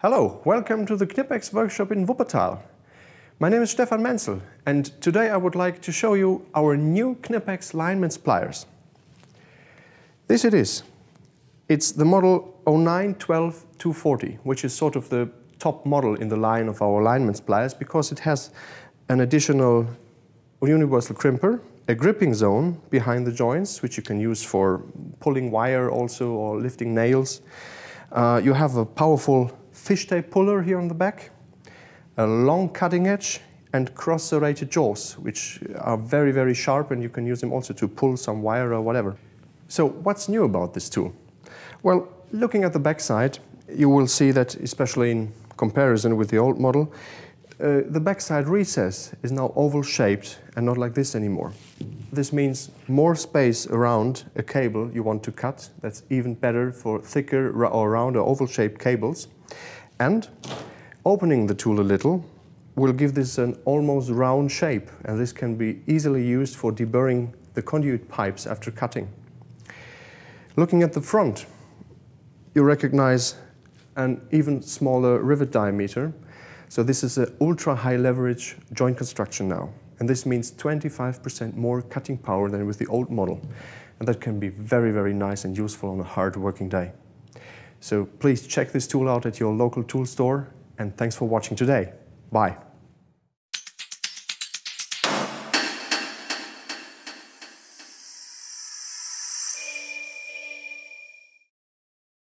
Hello, welcome to the Knipex workshop in Wuppertal. My name is Stefan Menzel and today I would like to show you our new Knipex lineman's pliers. This it is. It's the model 0912-240, which is sort of the top model in the line of our lineman's pliers because it has an additional universal crimper, a gripping zone behind the joints, which you can use for pulling wire also or lifting nails. Uh, you have a powerful fishtail puller here on the back, a long cutting edge, and cross-serrated jaws, which are very, very sharp, and you can use them also to pull some wire or whatever. So what's new about this tool? Well, looking at the backside, you will see that, especially in comparison with the old model, uh, the backside recess is now oval-shaped and not like this anymore. This means more space around a cable you want to cut. That's even better for thicker or round or oval-shaped cables. And opening the tool a little will give this an almost round shape, and this can be easily used for deburring the conduit pipes after cutting. Looking at the front, you recognize an even smaller rivet diameter. So this is an ultra high leverage joint construction now. And this means 25% more cutting power than with the old model. And that can be very, very nice and useful on a hard working day. So please check this tool out at your local tool store, and thanks for watching today. Bye.